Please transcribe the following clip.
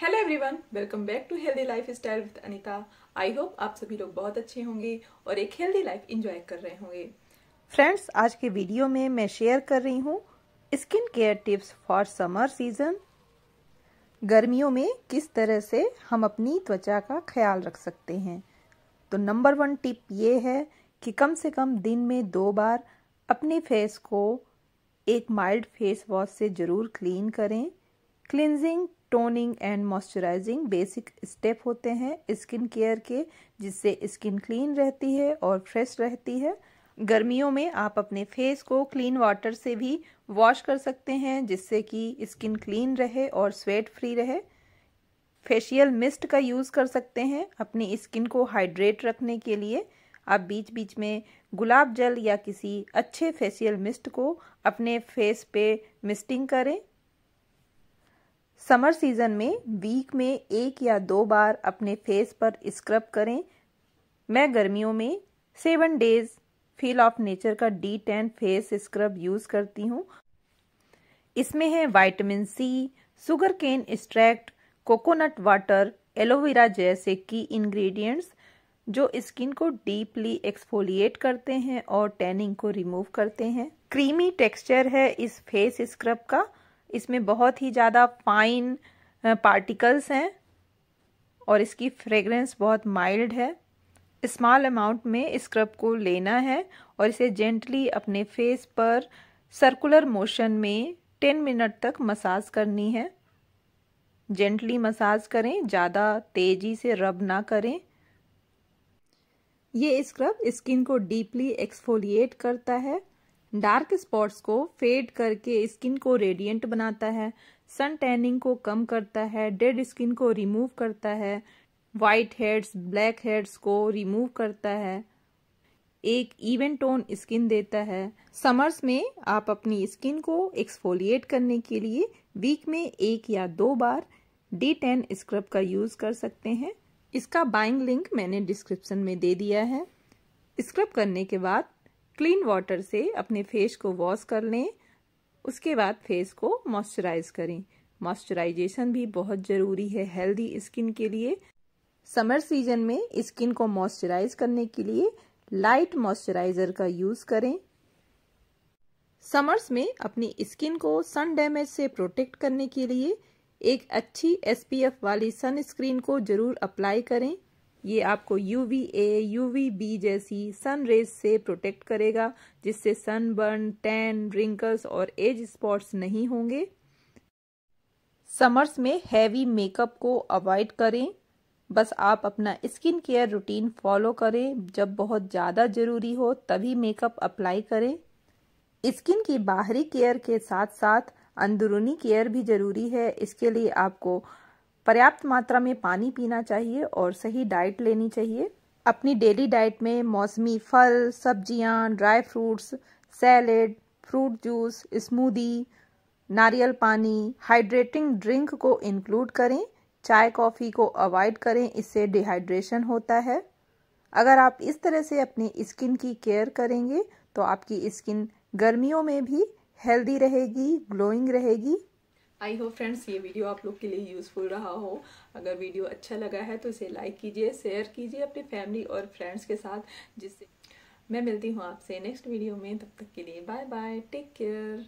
hello everyone welcome back to healthy lifestyle with Anita I hope आप सभी लोग बहुत अच्छे होंगे और एक हेल्दी लाइफ एंजॉय कर रहे होंगे फ्रेंड्स आज के वीडियो में मैं शेयर कर रही हूँ skin care tips for summer season गर्मियों में किस तरह से हम अपनी त्वचा का ख्याल रख सकते हैं तो नंबर वन टिप ये है कि कम से कम दिन में दो बार अपने फेस को एक माइल्ड फेस वॉश से ज़रूर क्लीन करें cleansing toning and moisturising basic step होते हैं स्किन केयर के जिससे स्किन क्लीन रहती है और फ्रेश रहती है गर्मियों में आप अपने फेस को क्लीन वाटर से भी वॉश कर सकते हैं जिससे कि स्किन क्लीन रहे और स्वेट फ्री रहे फेशियल मिस्ट का यूज़ कर सकते हैं अपनी स्किन को हाइड्रेट रखने के लिए आप बीच बीच में गुलाब जल या किसी अच्छे फेशियल मिस्ट को अपने फेस पे मिस्टिंग करें समर सीजन में वीक में एक या दो बार अपने फेस पर स्क्रब करें मैं गर्मियों में seven days feel of nature का D ten face scrub use करती हूँ इसमें है vitamin C sugarcane extract coconut water aloe vera जैसे की इंग्रेडिएंट्स जो स्किन को डीपली एक्सफोलिएट करते हैं और टैनिंग को रिमूव करते हैं क्रीमी टेक्सचर है इस फेस स्क्रब का इसमें बहुत ही ज़्यादा फाइन पार्टिकल्स हैं और इसकी फ्रेगरेंस बहुत माइल्ड है स्मॉल अमाउंट में स्क्रब को लेना है और इसे जेंटली अपने फेस पर सर्कुलर मोशन में टेन मिनट तक मसाज करनी है जेंटली मसाज करें ज़्यादा तेज़ी से रब ना करें ये स्क्रब स्किन को डीपली एक्सफोलिएट करता है डार्क स्पॉट्स को फेड करके स्किन को रेडिएंट बनाता है सन टैनिंग को कम करता है डेड स्किन को रिमूव करता है वाइट हेड्स ब्लैक हेड्स को रिमूव करता है एक इवन टोन स्किन देता है समर्स में आप अपनी स्किन को एक्सफोलिएट करने के लिए वीक में एक या दो बार डी टेन स्क्रब का यूज कर सकते हैं इसका बाइंग लिंक मैंने डिस्क्रिप्शन में दे दिया है स्क्रब करने के बाद क्लीन वाटर से अपने फेस को वॉश कर लें उसके बाद फेस को मॉइस्चराइज करें मॉइस्चराइजेशन भी बहुत ज़रूरी है हेल्दी स्किन के लिए समर सीजन में स्किन को मॉइस्चराइज करने के लिए लाइट मॉइस्चराइजर का यूज़ करें समर्स में अपनी स्किन को सन डैमेज से प्रोटेक्ट करने के लिए एक अच्छी एसपीएफ वाली सनस्क्रीन को जरूर अप्लाई करें ये आपको U V A U V B जैसी सन रेज से प्रोटेक्ट करेगा जिससे सनबर्न टैन रिंकल्स और एज स्पॉट्स नहीं होंगे समर्स में हैवी मेकअप को अवॉइड करें बस आप अपना स्किन केयर रूटीन फॉलो करें जब बहुत ज़्यादा ज़रूरी हो तभी मेकअप अप्लाई करें स्किन की बाहरी केयर के साथ साथ अंदरूनी केयर भी ज़रूरी है इसके लिए आपको पर्याप्त मात्रा में पानी पीना चाहिए और सही डाइट लेनी चाहिए अपनी डेली डाइट में मौसमी फल सब्जियां, dry fruits salad fruit juice smoothie नारियल पानी हाइड्रेटिंग ड्रिंक को इंक्लूड करें चाय कॉफ़ी को अवॉइड करें इससे डिहाइड्रेशन होता है अगर आप इस तरह से अपनी स्किन की केयर करेंगे तो आपकी स्किन गर्मियों में भी हेल्दी रहेगी ग्लोइंग रहेगी आई होप फ्रेंड्स ये वीडियो आप लोग के लिए यूज़फुल रहा हो अगर वीडियो अच्छा लगा है तो इसे लाइक कीजिए शेयर कीजिए अपने फैमिली और फ्रेंड्स के साथ जिससे मैं मिलती हूँ आपसे नेक्स्ट वीडियो में तब तक के लिए बाय बाय टेक केयर